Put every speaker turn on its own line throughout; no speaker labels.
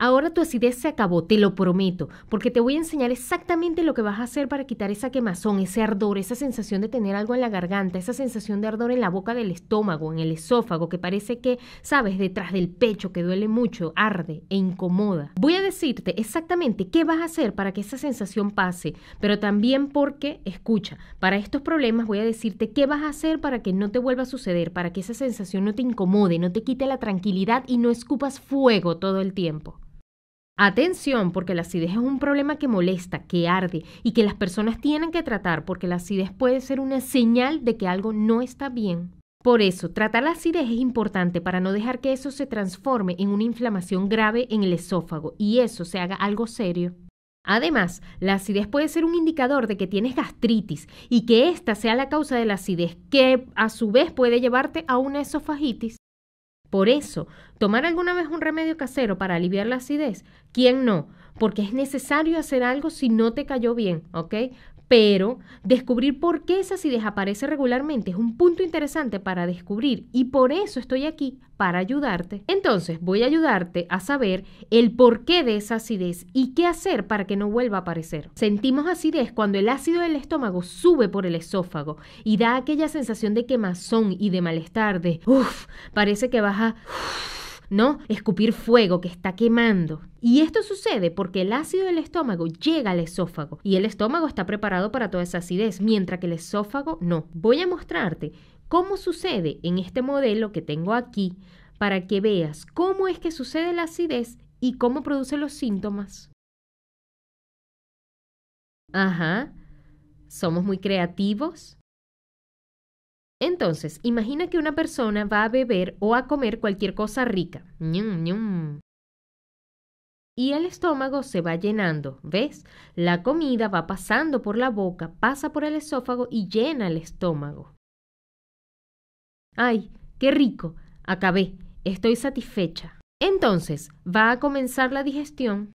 Ahora tu acidez se acabó, te lo prometo, porque te voy a enseñar exactamente lo que vas a hacer para quitar esa quemazón, ese ardor, esa sensación de tener algo en la garganta, esa sensación de ardor en la boca del estómago, en el esófago, que parece que, sabes, detrás del pecho, que duele mucho, arde e incomoda. Voy a decirte exactamente qué vas a hacer para que esa sensación pase, pero también porque, escucha, para estos problemas voy a decirte qué vas a hacer para que no te vuelva a suceder, para que esa sensación no te incomode, no te quite la tranquilidad y no escupas fuego todo el tiempo. Atención, porque la acidez es un problema que molesta, que arde y que las personas tienen que tratar porque la acidez puede ser una señal de que algo no está bien. Por eso, tratar la acidez es importante para no dejar que eso se transforme en una inflamación grave en el esófago y eso se haga algo serio. Además, la acidez puede ser un indicador de que tienes gastritis y que esta sea la causa de la acidez, que a su vez puede llevarte a una esofagitis. Por eso, tomar alguna vez un remedio casero para aliviar la acidez, ¿quién no? Porque es necesario hacer algo si no te cayó bien, ¿ok? Pero descubrir por qué esa acidez aparece regularmente es un punto interesante para descubrir y por eso estoy aquí, para ayudarte. Entonces voy a ayudarte a saber el porqué de esa acidez y qué hacer para que no vuelva a aparecer. Sentimos acidez cuando el ácido del estómago sube por el esófago y da aquella sensación de quemazón y de malestar, de uff, parece que baja. ¿no? Escupir fuego que está quemando. Y esto sucede porque el ácido del estómago llega al esófago y el estómago está preparado para toda esa acidez, mientras que el esófago no. Voy a mostrarte cómo sucede en este modelo que tengo aquí para que veas cómo es que sucede la acidez y cómo produce los síntomas. Ajá, somos muy creativos entonces, imagina que una persona va a beber o a comer cualquier cosa rica. Y el estómago se va llenando, ¿ves? La comida va pasando por la boca, pasa por el esófago y llena el estómago. ¡Ay, qué rico! Acabé, estoy satisfecha. Entonces, va a comenzar la digestión.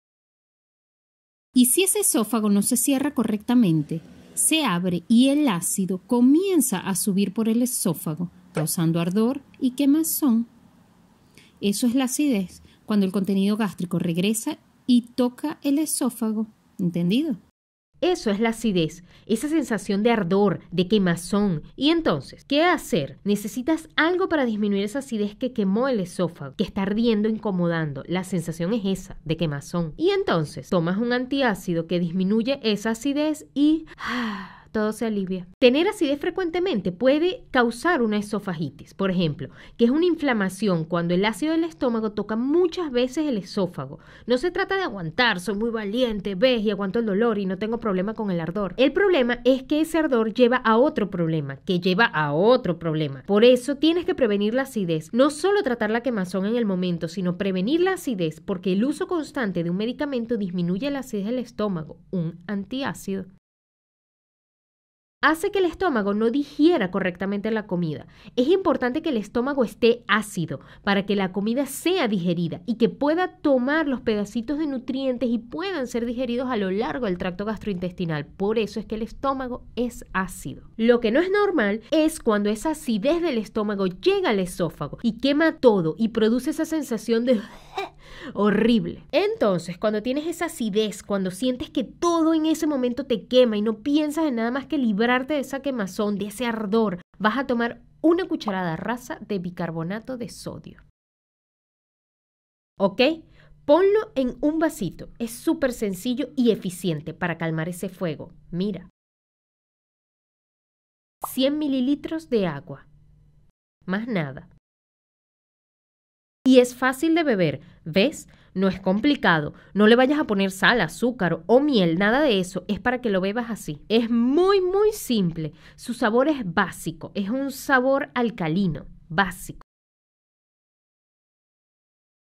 ¿Y si ese esófago no se cierra correctamente? se abre y el ácido comienza a subir por el esófago, causando ardor y quemazón. Eso es la acidez, cuando el contenido gástrico regresa y toca el esófago. ¿Entendido? Eso es la acidez, esa sensación de ardor, de quemazón. Y entonces, ¿qué hacer? Necesitas algo para disminuir esa acidez que quemó el esófago, que está ardiendo, incomodando. La sensación es esa, de quemazón. Y entonces, tomas un antiácido que disminuye esa acidez y... Ah, todo se alivia. Tener acidez frecuentemente puede causar una esofagitis, por ejemplo, que es una inflamación cuando el ácido del estómago toca muchas veces el esófago. No se trata de aguantar, soy muy valiente, ves y aguanto el dolor y no tengo problema con el ardor. El problema es que ese ardor lleva a otro problema, que lleva a otro problema. Por eso tienes que prevenir la acidez, no solo tratar la quemazón en el momento, sino prevenir la acidez porque el uso constante de un medicamento disminuye la acidez del estómago, un antiácido hace que el estómago no digiera correctamente la comida. Es importante que el estómago esté ácido para que la comida sea digerida y que pueda tomar los pedacitos de nutrientes y puedan ser digeridos a lo largo del tracto gastrointestinal. Por eso es que el estómago es ácido. Lo que no es normal es cuando esa acidez del estómago llega al esófago y quema todo y produce esa sensación de horrible. Entonces, cuando tienes esa acidez, cuando sientes que todo en ese momento te quema y no piensas en nada más que librarte de esa quemazón, de ese ardor, vas a tomar una cucharada rasa de bicarbonato de sodio. ¿Ok? Ponlo en un vasito. Es súper sencillo y eficiente para calmar ese fuego. Mira. 100 mililitros de agua. Más nada. Y es fácil de beber. ¿Ves? No es complicado. No le vayas a poner sal, azúcar o miel, nada de eso. Es para que lo bebas así. Es muy, muy simple. Su sabor es básico. Es un sabor alcalino, básico.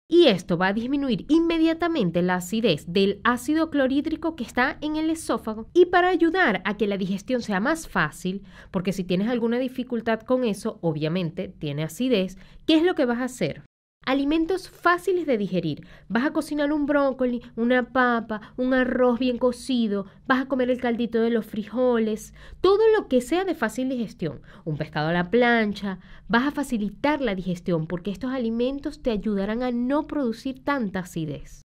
Y esto va a disminuir inmediatamente la acidez del ácido clorhídrico que está en el esófago. Y para ayudar a que la digestión sea más fácil, porque si tienes alguna dificultad con eso, obviamente tiene acidez, ¿qué es lo que vas a hacer? Alimentos fáciles de digerir. Vas a cocinar un brócoli, una papa, un arroz bien cocido, vas a comer el caldito de los frijoles, todo lo que sea de fácil digestión. Un pescado a la plancha. Vas a facilitar la digestión porque estos alimentos te ayudarán a no producir tanta acidez.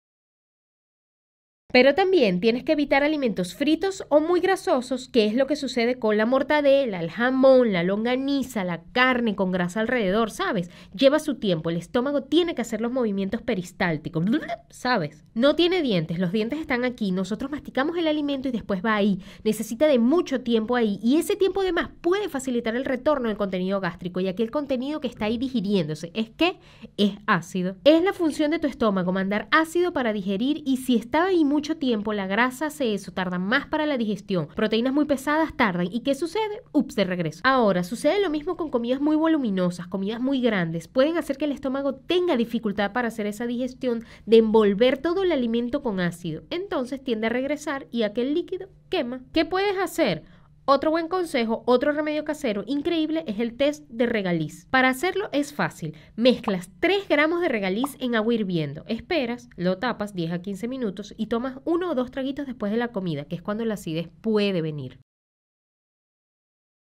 Pero también tienes que evitar alimentos fritos o muy grasosos, que es lo que sucede con la mortadela, el jamón, la longaniza, la carne con grasa alrededor, ¿sabes? Lleva su tiempo, el estómago tiene que hacer los movimientos peristálticos, ¿sabes? No tiene dientes, los dientes están aquí, nosotros masticamos el alimento y después va ahí, necesita de mucho tiempo ahí y ese tiempo además puede facilitar el retorno del contenido gástrico y aquel contenido que está ahí digiriéndose, es que es ácido. Es la función de tu estómago mandar ácido para digerir y si está ahí mucho tiempo, la grasa hace eso, tarda más para la digestión. Proteínas muy pesadas tardan. ¿Y qué sucede? Ups, de regreso. Ahora, sucede lo mismo con comidas muy voluminosas, comidas muy grandes. Pueden hacer que el estómago tenga dificultad para hacer esa digestión de envolver todo el alimento con ácido. Entonces tiende a regresar y aquel líquido quema. ¿Qué puedes hacer? Otro buen consejo, otro remedio casero increíble es el test de regaliz. Para hacerlo es fácil. Mezclas 3 gramos de regaliz en agua hirviendo. Esperas, lo tapas 10 a 15 minutos y tomas uno o dos traguitos después de la comida, que es cuando la acidez puede venir.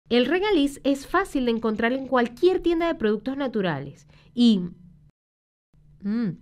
El regaliz es fácil de encontrar en cualquier tienda de productos naturales y... Mm,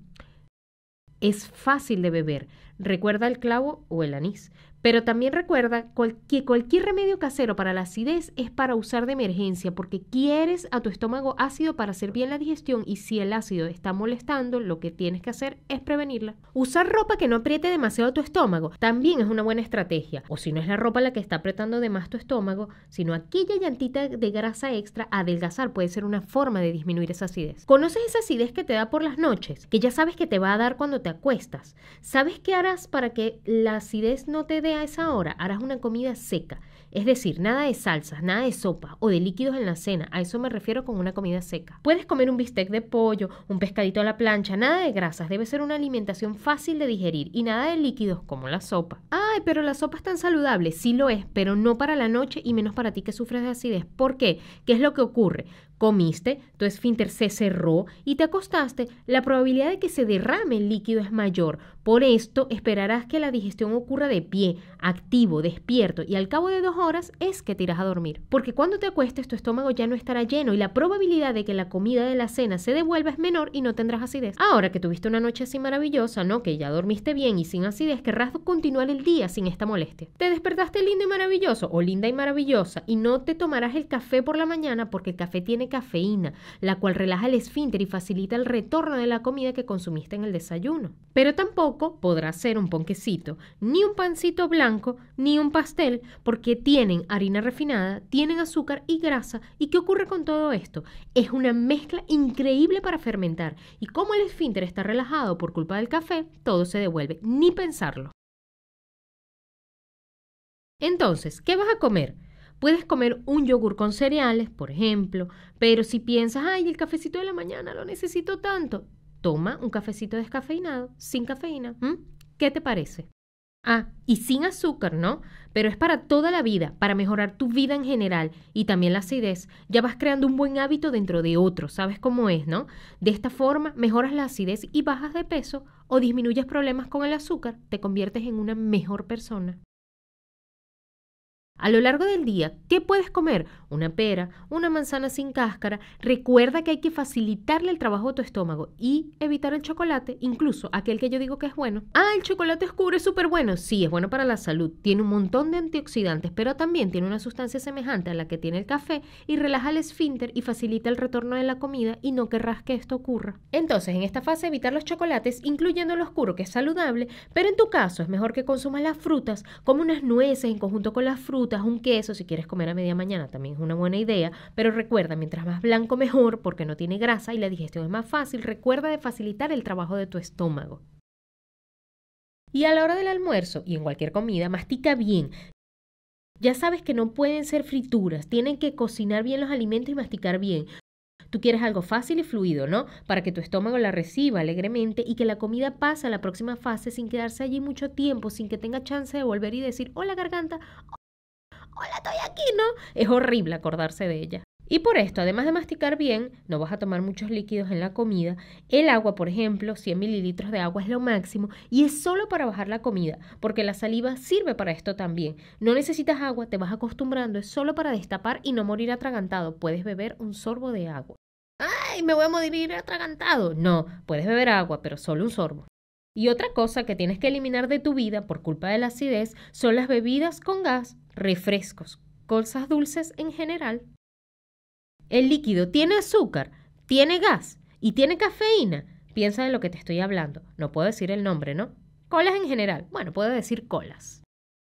es fácil de beber. Recuerda el clavo o el anís. Pero también recuerda que cualquier remedio casero para la acidez es para usar de emergencia porque quieres a tu estómago ácido para hacer bien la digestión y si el ácido está molestando, lo que tienes que hacer es prevenirla. Usar ropa que no apriete demasiado tu estómago también es una buena estrategia. O si no es la ropa la que está apretando de más tu estómago, sino aquella llantita de grasa extra, adelgazar puede ser una forma de disminuir esa acidez. ¿Conoces esa acidez que te da por las noches? Que ya sabes que te va a dar cuando te acuestas. ¿Sabes qué harás para que la acidez no te dé a esa hora, harás una comida seca. Es decir, nada de salsas, nada de sopa o de líquidos en la cena. A eso me refiero con una comida seca. Puedes comer un bistec de pollo, un pescadito a la plancha, nada de grasas. Debe ser una alimentación fácil de digerir y nada de líquidos como la sopa. Ay, pero la sopa es tan saludable. Sí lo es, pero no para la noche y menos para ti que sufres de acidez. ¿Por qué? ¿Qué es lo que ocurre? comiste, tu esfínter se cerró y te acostaste, la probabilidad de que se derrame el líquido es mayor. Por esto, esperarás que la digestión ocurra de pie, activo, despierto y al cabo de dos horas es que te irás a dormir. Porque cuando te acuestes, tu estómago ya no estará lleno y la probabilidad de que la comida de la cena se devuelva es menor y no tendrás acidez. Ahora que tuviste una noche así maravillosa, ¿no? Que ya dormiste bien y sin acidez, querrás continuar el día sin esta molestia. Te despertaste lindo y maravilloso o linda y maravillosa y no te tomarás el café por la mañana porque el café tiene cafeína, la cual relaja el esfínter y facilita el retorno de la comida que consumiste en el desayuno. Pero tampoco podrá ser un ponquecito, ni un pancito blanco, ni un pastel, porque tienen harina refinada, tienen azúcar y grasa. ¿Y qué ocurre con todo esto? Es una mezcla increíble para fermentar. Y como el esfínter está relajado por culpa del café, todo se devuelve, ni pensarlo. Entonces, ¿qué vas a comer? Puedes comer un yogur con cereales, por ejemplo, pero si piensas, ay, el cafecito de la mañana lo necesito tanto, toma un cafecito descafeinado, sin cafeína. ¿Qué te parece? Ah, y sin azúcar, ¿no? Pero es para toda la vida, para mejorar tu vida en general y también la acidez. Ya vas creando un buen hábito dentro de otro, ¿sabes cómo es, no? De esta forma mejoras la acidez y bajas de peso o disminuyes problemas con el azúcar, te conviertes en una mejor persona. A lo largo del día, ¿qué puedes comer? Una pera, una manzana sin cáscara. Recuerda que hay que facilitarle el trabajo a tu estómago y evitar el chocolate, incluso aquel que yo digo que es bueno. Ah, el chocolate oscuro es súper bueno. Sí, es bueno para la salud. Tiene un montón de antioxidantes, pero también tiene una sustancia semejante a la que tiene el café y relaja el esfínter y facilita el retorno de la comida y no querrás que esto ocurra. Entonces, en esta fase, evitar los chocolates, incluyendo el oscuro, que es saludable, pero en tu caso es mejor que consumas las frutas, como unas nueces en conjunto con las frutas frutas, un queso, si quieres comer a media mañana también es una buena idea, pero recuerda, mientras más blanco mejor porque no tiene grasa y la digestión es más fácil, recuerda de facilitar el trabajo de tu estómago. Y a la hora del almuerzo y en cualquier comida, mastica bien. Ya sabes que no pueden ser frituras, tienen que cocinar bien los alimentos y masticar bien. Tú quieres algo fácil y fluido, ¿no? Para que tu estómago la reciba alegremente y que la comida pase a la próxima fase sin quedarse allí mucho tiempo, sin que tenga chance de volver y decir, hola garganta, hola, estoy aquí, ¿no? Es horrible acordarse de ella. Y por esto, además de masticar bien, no vas a tomar muchos líquidos en la comida. El agua, por ejemplo, 100 mililitros de agua es lo máximo y es solo para bajar la comida, porque la saliva sirve para esto también. No necesitas agua, te vas acostumbrando, es solo para destapar y no morir atragantado. Puedes beber un sorbo de agua. ¡Ay, me voy a morir atragantado! No, puedes beber agua, pero solo un sorbo. Y otra cosa que tienes que eliminar de tu vida por culpa de la acidez son las bebidas con gas, refrescos, cosas dulces en general. El líquido tiene azúcar, tiene gas y tiene cafeína. Piensa de lo que te estoy hablando. No puedo decir el nombre, ¿no? Colas en general. Bueno, puedo decir colas.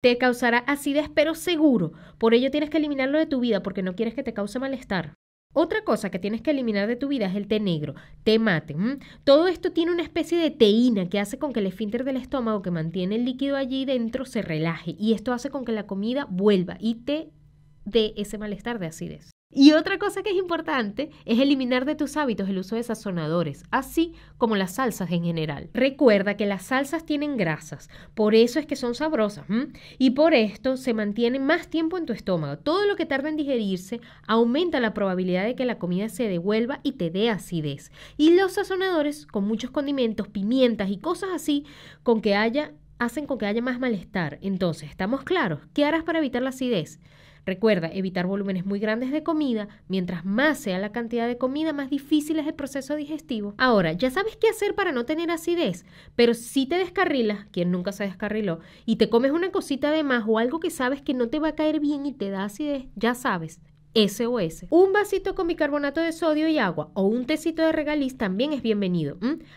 Te causará acidez, pero seguro. Por ello tienes que eliminarlo de tu vida porque no quieres que te cause malestar. Otra cosa que tienes que eliminar de tu vida es el té negro, té mate. Todo esto tiene una especie de teína que hace con que el esfínter del estómago que mantiene el líquido allí dentro se relaje y esto hace con que la comida vuelva y te dé ese malestar de acidez. Y otra cosa que es importante es eliminar de tus hábitos el uso de sazonadores, así como las salsas en general. Recuerda que las salsas tienen grasas, por eso es que son sabrosas y por esto se mantienen más tiempo en tu estómago. Todo lo que tarda en digerirse aumenta la probabilidad de que la comida se devuelva y te dé acidez. Y los sazonadores con muchos condimentos, pimientas y cosas así con que haya hacen con que haya más malestar. Entonces, ¿estamos claros? ¿Qué harás para evitar la acidez? Recuerda evitar volúmenes muy grandes de comida. Mientras más sea la cantidad de comida, más difícil es el proceso digestivo. Ahora, ya sabes qué hacer para no tener acidez, pero si te descarrilas, quien nunca se descarriló, y te comes una cosita de más o algo que sabes que no te va a caer bien y te da acidez, ya sabes, SOS. Un vasito con bicarbonato de sodio y agua o un tecito de regaliz también es bienvenido.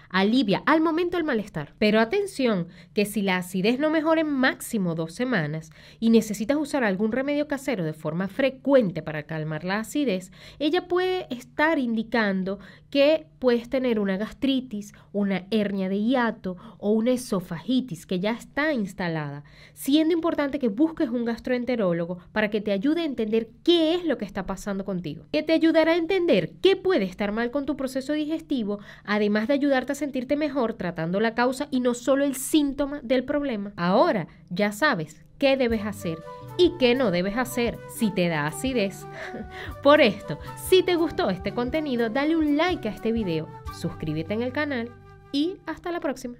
Alivia al momento el malestar. Pero atención, que si la acidez no mejora en máximo dos semanas y necesitas usar algún remedio casero de forma frecuente para calmar la acidez, ella puede estar indicando que puedes tener una gastritis, una hernia de hiato o una esofagitis que ya está instalada, siendo importante que busques un gastroenterólogo para que te ayude a entender qué es lo que está pasando contigo, que te ayudará a entender qué puede estar mal con tu proceso digestivo, además de ayudarte a sentirte mejor tratando la causa y no solo el síntoma del problema. Ahora ya sabes qué debes hacer y qué no debes hacer si te da acidez. Por esto, si te gustó este contenido, dale un like a este video, suscríbete en el canal y hasta la próxima.